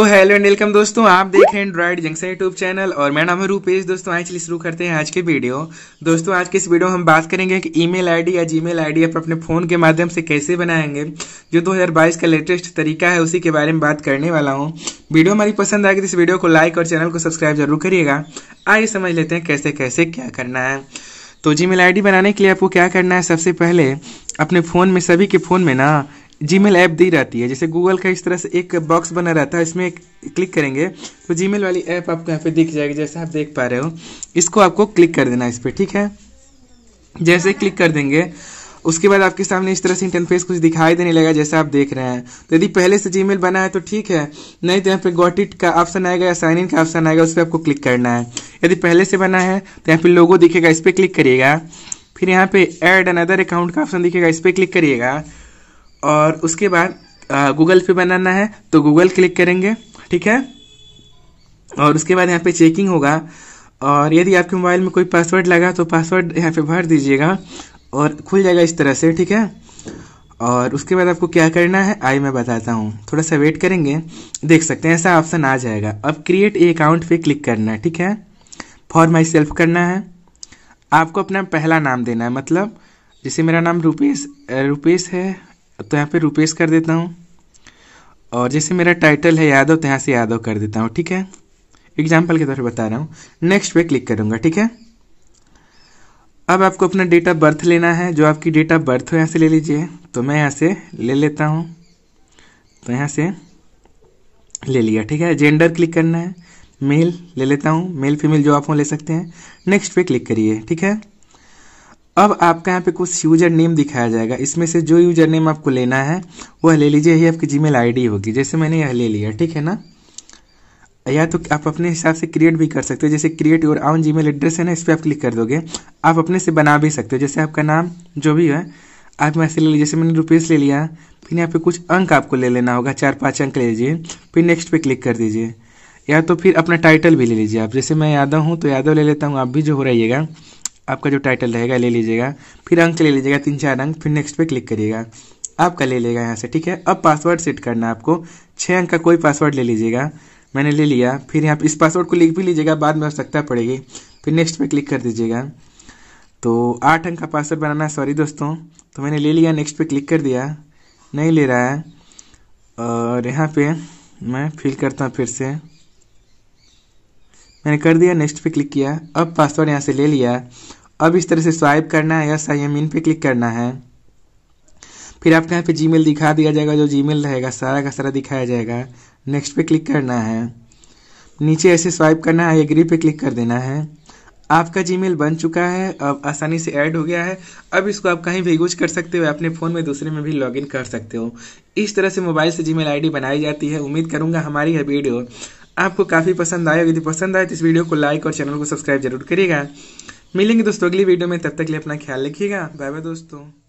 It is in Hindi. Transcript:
तो हेलो एंड वेलकम दोस्तों आप देख रहे हैं एंड्रॉइड जंक्शन यूट्यूब चैनल और मेरा नाम है रूपेश दोस्तों आज चलिए शुरू करते हैं आज के वीडियो दोस्तों आज के इस वीडियो में हम बात करेंगे कि ईमेल आईडी या जीमेल आईडी आप अपने फ़ोन के माध्यम से कैसे बनाएंगे जो 2022 का लेटेस्ट तरीका है उसी के बारे में बात करने वाला हूँ वीडियो हमारी पसंद आएगी तो इस वीडियो को लाइक और चैनल को सब्सक्राइब जरूर करिएगा आइए समझ लेते हैं कैसे कैसे क्या करना है तो जी मेल बनाने के लिए आपको क्या करना है सबसे पहले अपने फ़ोन में सभी के फ़ोन में ना जी मेल ऐप दी रहती है जैसे गूगल का इस तरह से एक बॉक्स बना रहता है इसमें क्लिक करेंगे तो मेल वाली ऐप आपको यहाँ पे दिख जाएगी जैसे आप देख पा रहे हो इसको आपको क्लिक कर देना इस पर ठीक है जैसे क्लिक कर देंगे उसके बाद आपके सामने इस तरह से इंटरफेस कुछ दिखाई देने लगा जैसा आप देख रहे हैं तो यदि पहले से जीमेल बना है तो ठीक है नहीं तो यहाँ पे गॉट इट का ऑप्शन आएगा या साइन इन का ऑप्शन आएगा उस पर आपको क्लिक करना है यदि पहले से बना है तो यहाँ पे लोगो दिखेगा इस पर क्लिक करिएगा फिर यहाँ पे एड अनदर अकाउंट का ऑप्शन दिखेगा इस पर क्लिक करिएगा और उसके बाद गूगल पे बनाना है तो गूगल क्लिक करेंगे ठीक है और उसके बाद यहाँ पे चेकिंग होगा और यदि आपके मोबाइल में कोई पासवर्ड लगा तो पासवर्ड यहाँ पे भर दीजिएगा और खुल जाएगा इस तरह से ठीक है और उसके बाद आपको क्या करना है आई मैं बताता हूँ थोड़ा सा वेट करेंगे देख सकते हैं ऐसा ऑप्शन आ जाएगा अब क्रिएट ए अकाउंट पे क्लिक करना है ठीक है फॉर माई सेल्फ करना है आपको अपना पहला नाम देना है मतलब जैसे मेरा नाम रुपेश रुपेश है तो यहाँ पे रुपेश कर देता हूँ और जैसे मेरा टाइटल है यादव तो यहाँ से यादव कर देता हूँ ठीक है एग्जाम्पल के तौर पर बता रहा हूँ नेक्स्ट पे क्लिक करूँगा ठीक है अब आपको अपना डेट ऑफ बर्थ लेना है जो आपकी डेट ऑफ बर्थ हो यहाँ से ले लीजिए तो मैं यहाँ से ले लेता हूँ तो यहाँ से ले लिया ठीक है जेंडर क्लिक करना है मेल ले लेता हूँ मेल फीमेल जो आप हो ले सकते हैं नेक्स्ट पे क्लिक करिए ठीक है अब आपका यहाँ पे कुछ यूजर नेम दिखाया जाएगा इसमें से जो यूजर नेम आपको लेना है वह ले लीजिए यही आपकी जीमेल आईडी होगी जैसे मैंने यह ले लिया ठीक है ना या तो आप अपने हिसाब से क्रिएट भी कर सकते हो जैसे create your own Gmail address है ना इस पर आप क्लिक कर दोगे आप अपने से बना भी सकते हो जैसे आपका नाम जो भी है आप ऐसे ले लीजिए जैसे मैंने रुपीस ले लिया फिर यहाँ पे कुछ अंक आपको ले लेना होगा चार पाँच अंक ले लीजिए फिर नेक्स्ट पे क्लिक कर दीजिए या तो फिर अपना टाइटल भी ले लीजिए आप जैसे मैं यादव हूँ तो यादव ले लेता हूँ आप भी जो हो रहिएगा आपका जो टाइटल रहेगा ले लीजिएगा फिर अंक ले लीजिएगा तीन चार अंक फिर नेक्स्ट पे क्लिक करिएगा आपका ले लेगा यहाँ से ठीक है अब पासवर्ड सेट करना है आपको छः अंक का कोई पासवर्ड ले लीजिएगा मैंने ले लिया फिर यहाँ इस पासवर्ड को लिख भी लीजिएगा बाद में आवश्यकता पड़ेगी फिर नेक्स्ट पे क्लिक कर दीजिएगा तो आठ अंक का पासवर्ड बनाना है सॉरी दोस्तों तो मैंने ले लिया नेक्स्ट पे क्लिक कर दिया नहीं ले रहा है और यहाँ पे मैं फिल करता हूँ फिर से मैंने कर दिया नेक्स्ट पे क्लिक किया अब पासवर्ड यहाँ से ले लिया अब इस तरह से स्वाइप करना है या साइम इन पर क्लिक करना है फिर आपके यहाँ पे जी दिखा दिया जाएगा जो जी रहेगा सारा का सारा दिखाया जाएगा नेक्स्ट पे क्लिक करना है नीचे ऐसे स्वाइप करना है एग्री पे क्लिक कर देना है आपका जी बन चुका है अब आसानी से ऐड हो गया है अब इसको आप कहीं भी यूज कर सकते हो अपने फ़ोन में दूसरे में भी लॉगिन कर सकते हो इस तरह से मोबाइल से जी मेल बनाई जाती है उम्मीद करूंगा हमारी यह वीडियो आपको काफ़ी पसंद आए यदि पसंद आए तो इस वीडियो को लाइक और चैनल को सब्सक्राइब जरूर करिएगा मिलेंगे दोस्तों अगली वीडियो में तब तक लिए अपना ख्याल रखिएगा बाय बाय दोस्तों